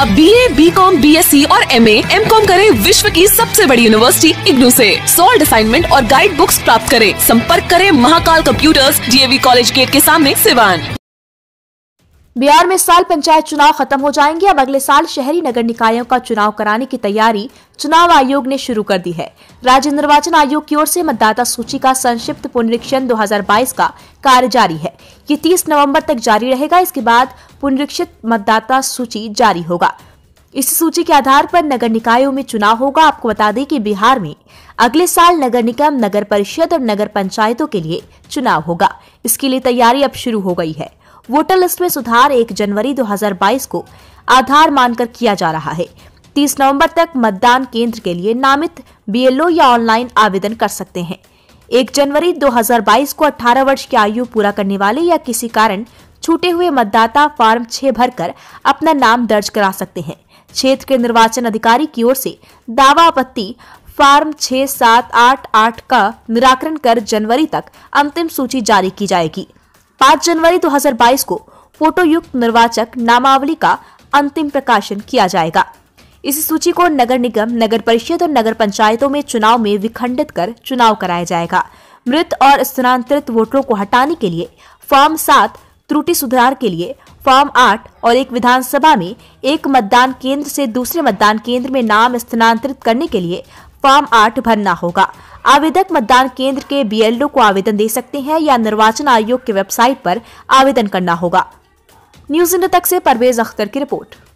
अब B A B com B S C और M A M com करे विश्व की सबसे बड़ी यूनिवर्सिटी इग्नू से सोल्ड असाइनमेंट और गाइड बुक्स प्राप्त करें संपर्क करें Mahakal computers DAV college gate के सामने सिवान बिहार में साल पंचायत चुनाव खत्म हो जाएंगे अब अगले साल शहरी नगर निकायों का चुनाव कराने की तैयारी चुनाव आयोग ने शुरू कर दी है राज्य निर्वाचन आयोग की ओर से मतदाता सूची का संक्षिप्त पुनरीक्षण 2022 का कार्य जारी है ये 30 नवंबर तक जारी रहेगा इसके बाद पुनरीक्षित मतदाता सूची जारी होगा इस सूची के आधार पर नगर निकायों में चुनाव होगा आपको बता दें कि बिहार में अगले साल नगर निगम नगर परिषद और नगर पंचायतों के लिए चुनाव होगा इसके लिए तैयारी अब शुरू हो गई है वोटर लिस्ट में सुधार 1 जनवरी 2022 को आधार मानकर किया जा रहा है 30 नवंबर तक मतदान केंद्र के लिए नामित बीएलओ या ऑनलाइन आवेदन कर सकते हैं 1 जनवरी 2022 को 18 वर्ष की आयु पूरा करने वाले या किसी कारण छूटे हुए मतदाता फॉर्म छह भरकर अपना नाम दर्ज करा सकते हैं क्षेत्र के निर्वाचन अधिकारी की ओर से दावा आपत्ति फार्म छह सात आठ आठ का निराकरण कर जनवरी तक अंतिम सूची जारी की जाएगी 5 जनवरी 2022 को फोटोयुक्त निर्वाचक नामावली का अंतिम प्रकाशन किया जाएगा इस सूची को नगर निगम नगर परिषद और नगर पंचायतों में चुनाव में विखंडित कर चुनाव कराया जाएगा मृत और स्थानांतरित वोटरों को हटाने के लिए फॉर्म सात त्रुटि सुधार के लिए फॉर्म आठ और एक विधानसभा में एक मतदान केंद्र से दूसरे मतदान केंद्र में नाम स्थानांतरित करने के लिए फॉर्म आठ भरना होगा आवेदक मतदान केंद्र के बीएलओ को आवेदन दे सकते हैं या निर्वाचन आयोग की वेबसाइट पर आवेदन करना होगा न्यूज इंडिया तक से परवेज अख्तर की रिपोर्ट